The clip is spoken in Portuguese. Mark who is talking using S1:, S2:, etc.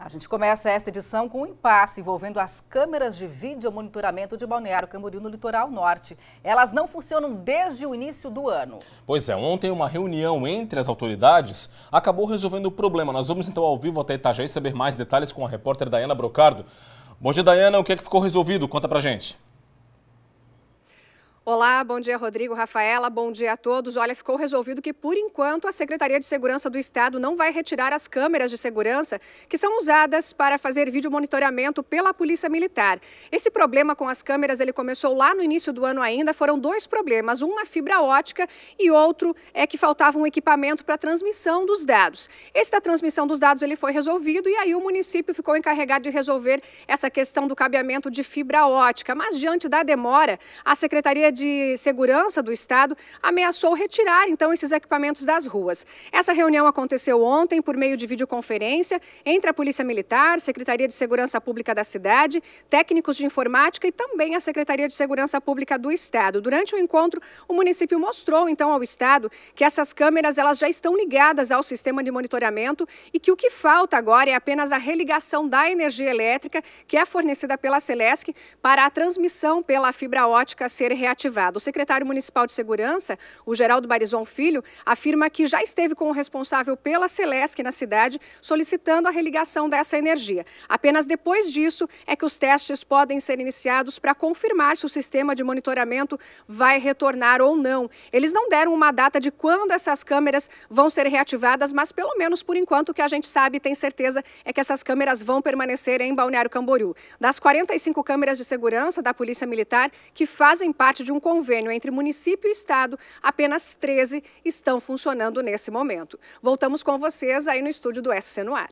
S1: A gente começa esta edição com um impasse envolvendo as câmeras de vídeo monitoramento de Balneário Camboriú no litoral norte. Elas não funcionam desde o início do ano.
S2: Pois é, ontem uma reunião entre as autoridades acabou resolvendo o problema. Nós vamos então ao vivo até Itajaí saber mais detalhes com a repórter Dayana Brocardo. Bom dia, Dayana. O que é que ficou resolvido? Conta pra gente.
S1: Olá, bom dia, Rodrigo, Rafaela, bom dia a todos. Olha, ficou resolvido que, por enquanto, a Secretaria de Segurança do Estado não vai retirar as câmeras de segurança que são usadas para fazer vídeo monitoramento pela Polícia Militar. Esse problema com as câmeras, ele começou lá no início do ano ainda, foram dois problemas, um na fibra ótica e outro é que faltava um equipamento para transmissão dos dados. Esse da transmissão dos dados, ele foi resolvido e aí o município ficou encarregado de resolver essa questão do cabeamento de fibra ótica. Mas, diante da demora, a Secretaria de de Segurança do Estado ameaçou retirar, então, esses equipamentos das ruas. Essa reunião aconteceu ontem por meio de videoconferência entre a Polícia Militar, Secretaria de Segurança Pública da cidade, técnicos de informática e também a Secretaria de Segurança Pública do Estado. Durante o encontro, o município mostrou, então, ao Estado que essas câmeras elas já estão ligadas ao sistema de monitoramento e que o que falta agora é apenas a religação da energia elétrica que é fornecida pela Celesc para a transmissão pela fibra ótica ser reativada. O secretário municipal de Segurança, o Geraldo Barizon Filho, afirma que já esteve com o responsável pela Celesc na cidade, solicitando a religação dessa energia. Apenas depois disso é que os testes podem ser iniciados para confirmar se o sistema de monitoramento vai retornar ou não. Eles não deram uma data de quando essas câmeras vão ser reativadas, mas pelo menos por enquanto o que a gente sabe e tem certeza é que essas câmeras vão permanecer em Balneário Camboriú. Das 45 câmeras de segurança da Polícia Militar que fazem parte de um um convênio entre município e Estado, apenas 13 estão funcionando nesse momento. Voltamos com vocês aí no estúdio do SC no Ar.